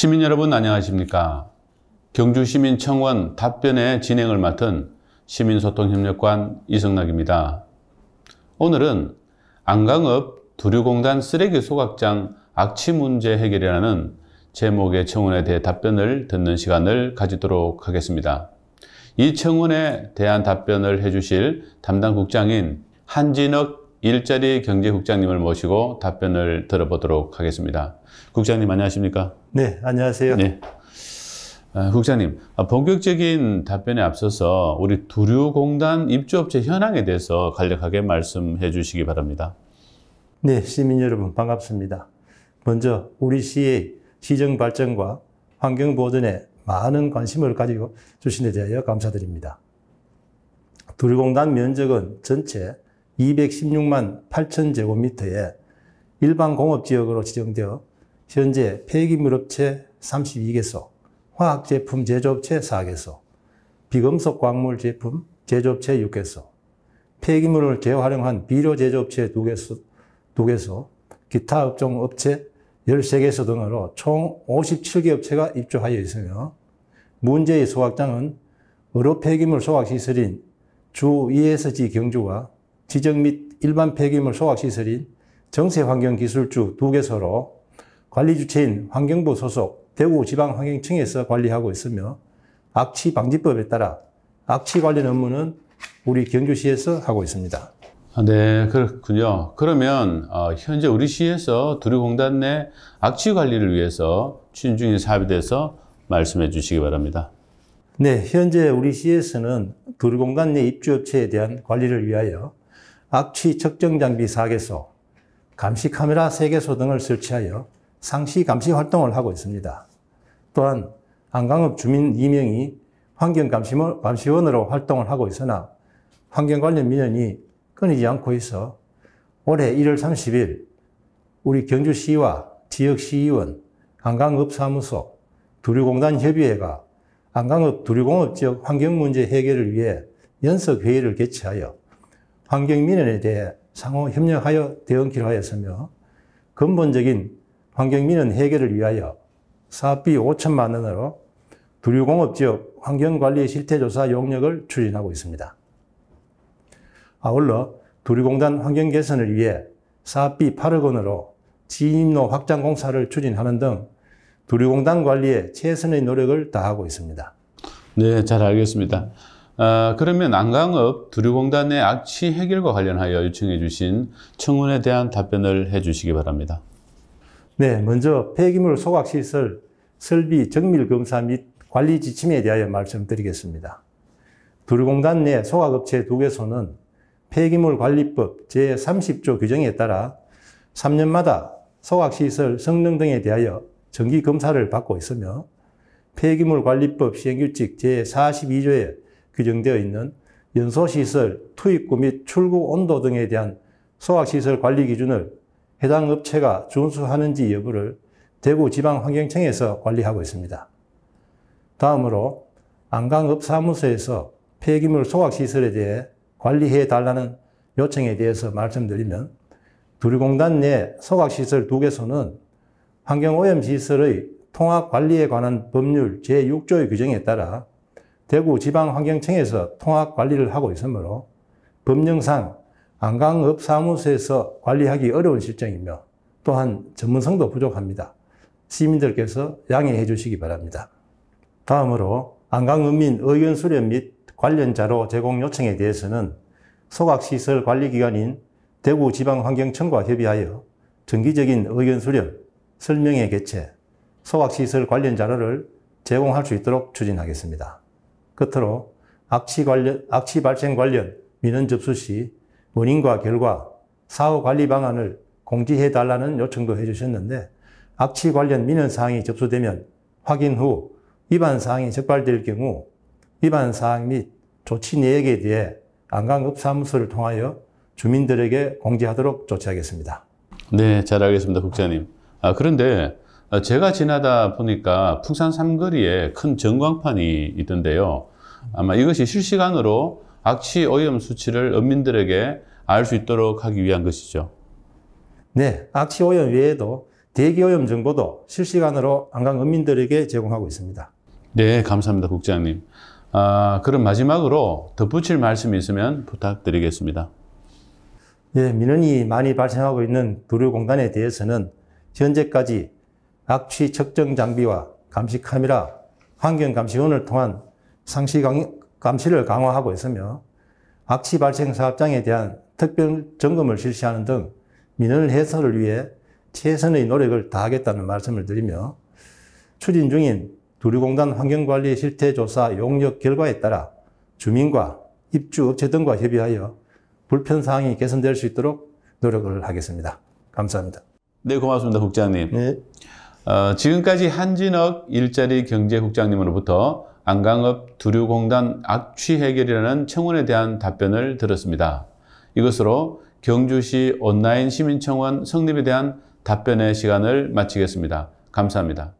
시민 여러분 안녕하십니까? 경주시민청원 답변의 진행을 맡은 시민소통협력관 이성락입니다. 오늘은 안강읍 두류공단 쓰레기 소각장 악취 문제 해결이라는 제목의 청원에 대해 답변을 듣는 시간을 가지도록 하겠습니다. 이 청원에 대한 답변을 해주실 담당 국장인 한진혁 일자리 경제국장님을 모시고 답변을 들어보도록 하겠습니다. 국장님 안녕하십니까? 네, 안녕하세요. 네. 아, 국장님, 아, 본격적인 답변에 앞서서 우리 두류공단 입주업체 현황에 대해서 간략하게 말씀해 주시기 바랍니다. 네, 시민 여러분 반갑습니다. 먼저 우리 시의 시정 발전과 환경 보존에 많은 관심을 가지고 주신 데 대하여 감사드립니다. 두류공단 면적은 전체 216만 8천 제곱미터에 일반 공업지역으로 지정되어 현재 폐기물업체 32개소, 화학제품 제조업체 4개소, 비금속 광물 제품 제조업체 6개소, 폐기물을 재활용한 비료 제조업체 2개소, 2개소 기타 업종 업체 13개소 등으로 총 57개 업체가 입주하여 있으며 문제의 소각장은 의료 폐기물 소각시설인 주 ESG 경주와 지정 및 일반 폐기물 소각시설인 정세환경기술주 2개소로 관리 주체인 환경부 소속 대구지방환경청에서 관리하고 있으며 악취 방지법에 따라 악취 관련 업무는 우리 경주시에서 하고 있습니다. 아, 네, 그렇군요. 그러면 어, 현재 우리 시에서 두류공단 내 악취 관리를 위해서 추진 중인 사업에 대해서 말씀해 주시기 바랍니다. 네, 현재 우리 시에서는 두류공단 내 입주업체에 대한 관리를 위하여 악취 측정 장비 4개소, 감시 카메라 3개소 등을 설치하여 상시 감시 활동을 하고 있습니다. 또한 안강읍 주민 2명이 환경감시원으로 활동을 하고 있으나 환경 관련 민원이 끊이지 않고 있어 올해 1월 30일 우리 경주시와 지역시의원, 안강읍 사무소, 두류공단 협의회가 안강읍 두류공업 지역 환경문제 해결을 위해 연석회의를 개최하여 환경민원에 대해 상호 협력하여 대응키로 하였으며 근본적인 환경민은 해결을 위하여 사업비 5천만 원으로 분류공업지역 환경관리 실태조사 용역을 추진하고 있습니다. 아울러 두리공단 환경 개선을 위해 사업비 8억 원으로 진입로 확장 공사를 추진하는 등 두리공단 관리에 최선의 노력을 다하고 있습니다. 네, 잘 알겠습니다. 아, 그러면 안강읍 두리공단의 악취 해결과 관련하여 요청해 주신 청문에 대한 답변을 해 주시기 바랍니다. 네, 먼저 폐기물 소각시설 설비 정밀 검사 및 관리 지침에 대하여 말씀드리겠습니다. 도로공단 내 소각업체 두개소는 폐기물관리법 제30조 규정에 따라 3년마다 소각시설 성능 등에 대하여 정기검사를 받고 있으며 폐기물관리법 시행규칙 제42조에 규정되어 있는 연소시설 투입구 및 출구 온도 등에 대한 소각시설 관리 기준을 해당 업체가 준수하는지 여부를 대구 지방환경청에서 관리하고 있습니다. 다음으로 안강업사무소에서 폐기물 소각시설에 대해 관리해 달라는 요청에 대해서 말씀드리면 두리공단 내 소각시설 2개소는 환경오염시설의 통합관리에 관한 법률 제6조의 규정에 따라 대구 지방환경청에서 통합관리를 하고 있으므로 법령상 안강읍 사무소에서 관리하기 어려운 실정이며 또한 전문성도 부족합니다. 시민들께서 양해해 주시기 바랍니다. 다음으로 안강읍민 의견 수렴 및 관련 자료 제공 요청에 대해서는 소각시설 관리기관인 대구지방환경청과 협의하여 정기적인 의견 수렴, 설명회 개최, 소각시설 관련 자료를 제공할 수 있도록 추진하겠습니다. 끝으로 악취 관련, 악취 발생 관련 민원 접수 시 원인과 결과, 사후 관리 방안을 공지해 달라는 요청도 해 주셨는데 악취 관련 민원 사항이 접수되면 확인 후 위반 사항이 적발될 경우 위반 사항 및 조치 내역에 대해 안강읍사무소를 통하여 주민들에게 공지하도록 조치하겠습니다. 네, 잘 알겠습니다, 국장님. 아, 그런데 아, 제가 지나다 보니까 풍산 삼거리에 큰 전광판이 있던데요. 아마 이것이 실시간으로 악취 오염 수치를 읍민들에게 알수 있도록 하기 위한 것이죠. 네, 악취 오염 외에도 대기 오염 정보도 실시간으로 안강 어민들에게 제공하고 있습니다. 네, 감사합니다, 국장님. 아, 그럼 마지막으로 덧붙일 말씀이 있으면 부탁드리겠습니다. 예, 민원이 많이 발생하고 있는 도료공단에 대해서는 현재까지 악취 측정 장비와 감시 카메라, 환경 감시원을 통한 상시 감시를 강화하고 있으며 악취 발생 사업장에 대한 특별 점검을 실시하는 등 민원 해소를 위해 최선의 노력을 다하겠다는 말씀을 드리며 추진 중인 두류공단 환경관리 실태조사 용역 결과에 따라 주민과 입주업체 등과 협의하여 불편사항이 개선될 수 있도록 노력을 하겠습니다. 감사합니다. 네, 고맙습니다. 국장님. 네. 어, 지금까지 한진억 일자리 경제국장님으로부터 안강읍 두류공단 악취 해결이라는 청원에 대한 답변을 들었습니다. 이것으로 경주시 온라인 시민청원 성립에 대한 답변의 시간을 마치겠습니다. 감사합니다.